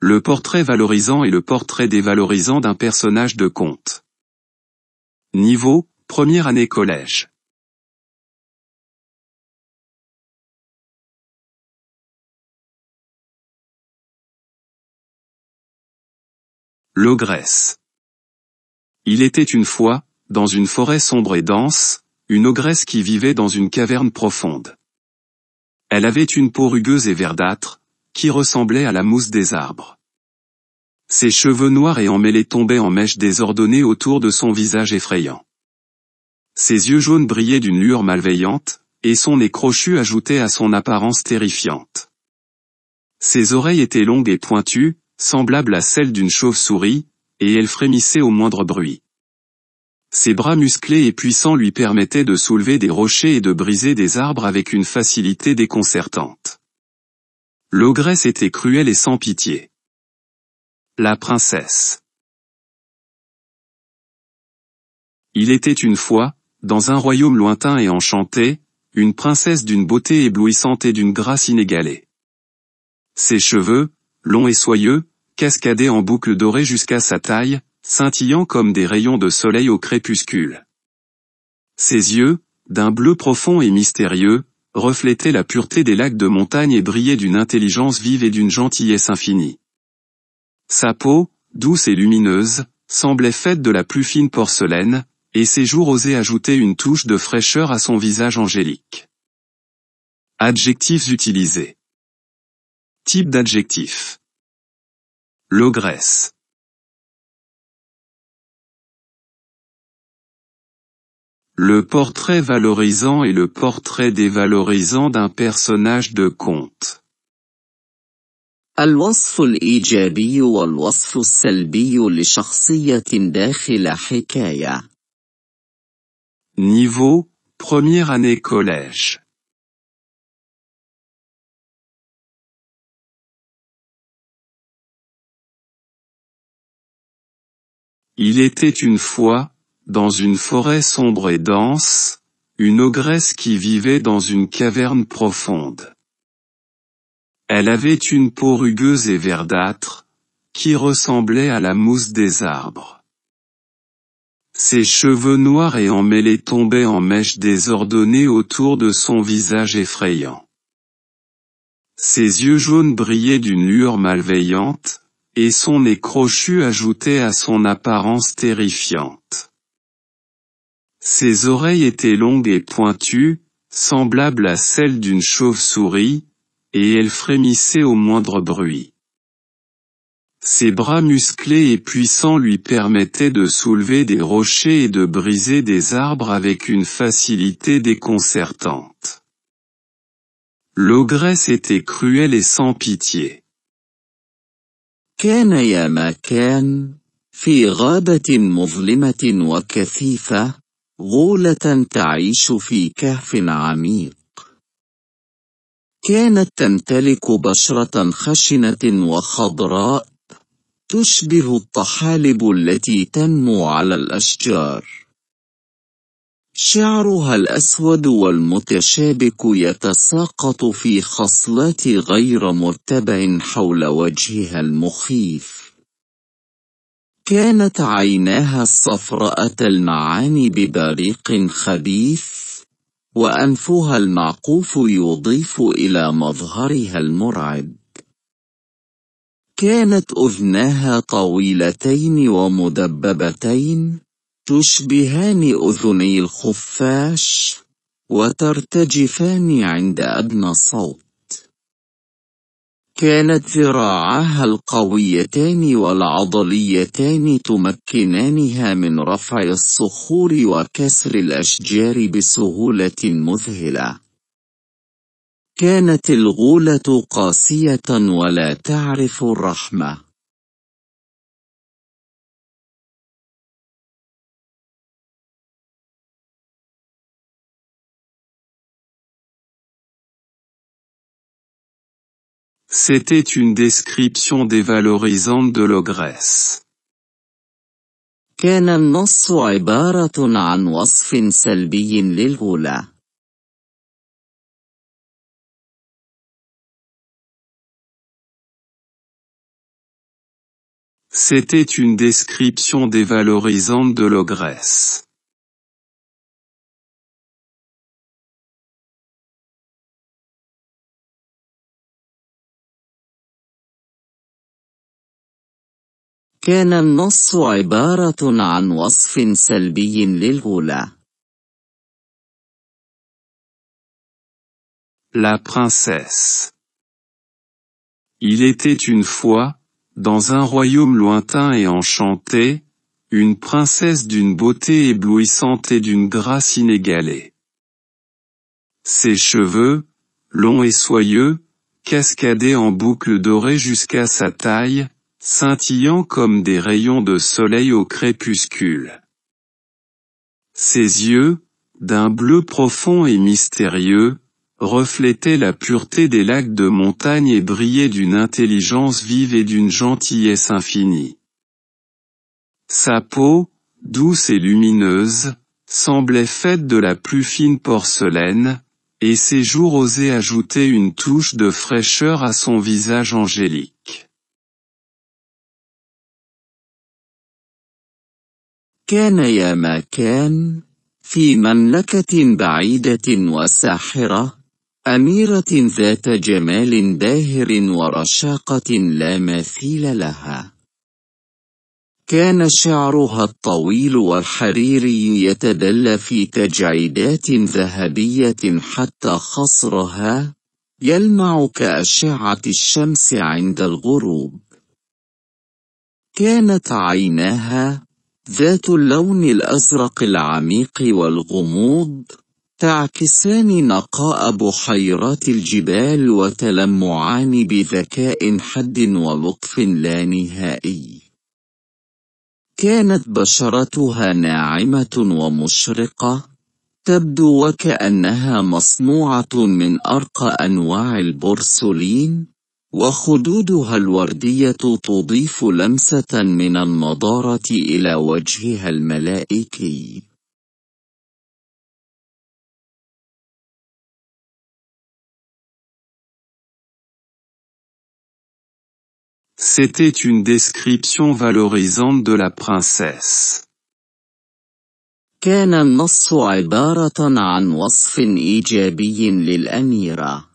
Le portrait valorisant et le portrait dévalorisant d'un personnage de conte. Niveau, première année collège. L'ogresse. Il était une fois, dans une forêt sombre et dense, une ogresse qui vivait dans une caverne profonde. Elle avait une peau rugueuse et verdâtre, qui ressemblait à la mousse des arbres. Ses cheveux noirs et emmêlés tombaient en mèches désordonnées autour de son visage effrayant. Ses yeux jaunes brillaient d'une lueur malveillante, et son nez crochu ajoutait à son apparence terrifiante. Ses oreilles étaient longues et pointues, semblables à celles d'une chauve-souris, et elles frémissaient au moindre bruit. Ses bras musclés et puissants lui permettaient de soulever des rochers et de briser des arbres avec une facilité déconcertante. L'ogresse était cruelle et sans pitié. La princesse. Il était une fois, dans un royaume lointain et enchanté, une princesse d'une beauté éblouissante et d'une grâce inégalée. Ses cheveux, longs et soyeux, cascadaient en boucles dorées jusqu'à sa taille, scintillant comme des rayons de soleil au crépuscule. Ses yeux, d'un bleu profond et mystérieux, reflétait la pureté des lacs de montagne et brillait d'une intelligence vive et d'une gentillesse infinie. Sa peau, douce et lumineuse, semblait faite de la plus fine porcelaine, et ses joues osaient ajouter une touche de fraîcheur à son visage angélique. Adjectifs utilisés. Type d'adjectif. L'ogresse. Le portrait valorisant et le portrait dévalorisant d'un personnage de conte. الوصف الإيجابي والوصف السلبي لشخصية داخل حكاية. Niveau, première année collège. Il était une fois, dans une forêt sombre et dense, une ogresse qui vivait dans une caverne profonde. Elle avait une peau rugueuse et verdâtre, qui ressemblait à la mousse des arbres. Ses cheveux noirs et emmêlés tombaient en mèches désordonnées autour de son visage effrayant. Ses yeux jaunes brillaient d'une lueur malveillante, et son nez crochu ajoutait à son apparence terrifiante. Ses oreilles étaient longues et pointues, semblables à celles d'une chauve-souris, et elle frémissait au moindre bruit. Ses bras musclés et puissants lui permettaient de soulever des rochers et de briser des arbres avec une facilité déconcertante. L'ogresse était cruelle et sans pitié. غولة تعيش في كهف عميق كانت تمتلك بشرة خشنة وخضراء تشبه الطحالب التي تنمو على الأشجار شعرها الأسود والمتشابك يتساقط في خصلات غير مرتبع حول وجهها المخيف كانت عيناها الصفراء تلمعان ببريق خبيث وأنفها المعقوف يضيف إلى مظهرها المرعب كانت أذناها طويلتين ومدببتين تشبهان أذني الخفاش وترتجفان عند أدنى الصوت كانت ذراعاها القويتان والعضليتان تمكنانها من رفع الصخور وكسر الأشجار بسهولة مذهلة. كانت الغولة قاسية ولا تعرف الرحمة. C'était une description dévalorisante de l'ogresse. C'était une description dévalorisante de l'ogresse. La princesse. Il était une fois, dans un royaume lointain et enchanté, une princesse d'une beauté éblouissante et d'une grâce inégalée. Ses cheveux, longs et soyeux, cascadaient en boucles dorées jusqu'à sa taille, scintillant comme des rayons de soleil au crépuscule. Ses yeux, d'un bleu profond et mystérieux, reflétaient la pureté des lacs de montagne et brillaient d'une intelligence vive et d'une gentillesse infinie. Sa peau, douce et lumineuse, semblait faite de la plus fine porcelaine, et ses joues osaient ajouter une touche de fraîcheur à son visage angélique. كان يا ما كان في مملكة بعيدة وساحرة أميرة ذات جمال باهر ورشاقة لا مثيل لها كان شعرها الطويل والحريري يتدلى في تجعيدات ذهبية حتى خصرها يلمع كأشعة الشمس عند الغروب كانت عيناها ذات اللون الأزرق العميق والغموض تعكسان نقاء بحيرات الجبال وتلمعان بذكاء حد ولطف لا نهائي كانت بشرتها ناعمة ومشرقة تبدو وكأنها مصنوعة من أرقى أنواع البورسلين وخدودها الوردية تضيف لمسة من النضارة إلى وجهها الملائكي C'était une description valorisante de la princesse. كان النص عبارة عن وصف إيجابي للأميرة.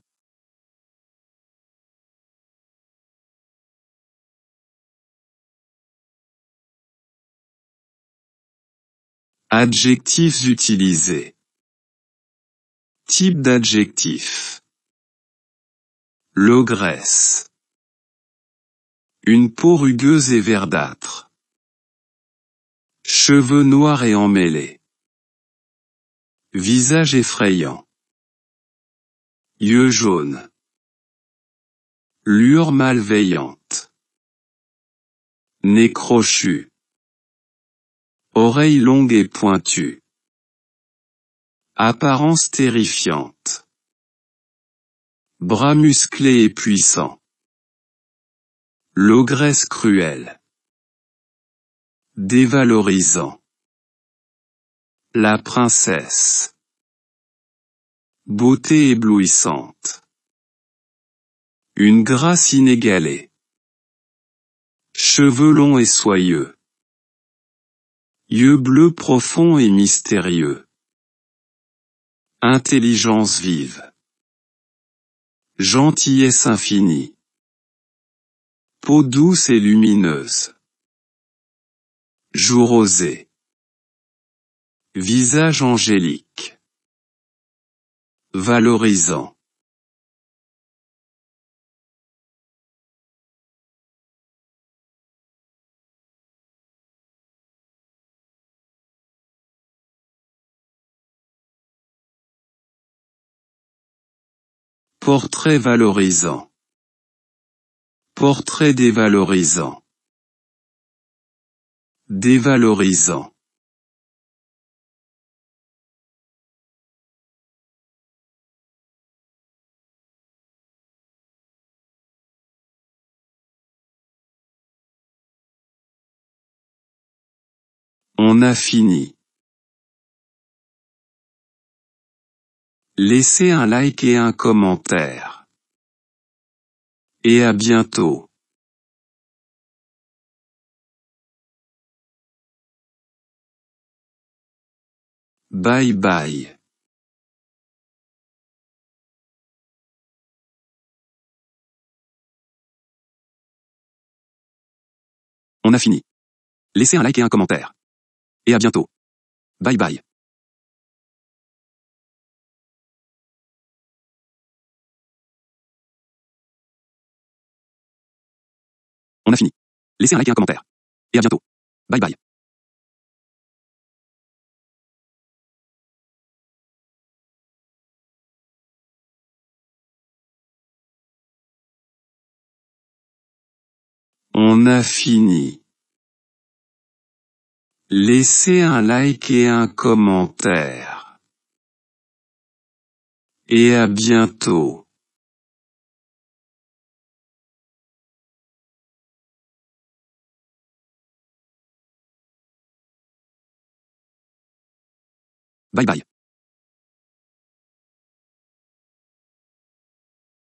Adjectifs utilisés. Type d'adjectif. L'ogresse. Une peau rugueuse et verdâtre. Cheveux noirs et emmêlés. Visage effrayant. Yeux jaunes. Lure malveillante. Nez crochu. Oreilles longues et pointues. Apparence terrifiante. Bras musclés et puissants. L'ogresse cruelle. Dévalorisant. La princesse. Beauté éblouissante. Une grâce inégalée. Cheveux longs et soyeux. Yeux bleus profonds et mystérieux. Intelligence vive. Gentillesse infinie. Peau douce et lumineuse. Jour rosée. Visage angélique. Valorisant. Portrait valorisant. Portrait dévalorisant. Dévalorisant. On a fini. Laissez un like et un commentaire. Et à bientôt. Bye bye. On a fini. Laissez un like et un commentaire. Et à bientôt. Bye bye. On a fini. Laissez un like et un commentaire. Et à bientôt. Bye bye. On a fini. Laissez un like et un commentaire. Et à bientôt. Bye bye.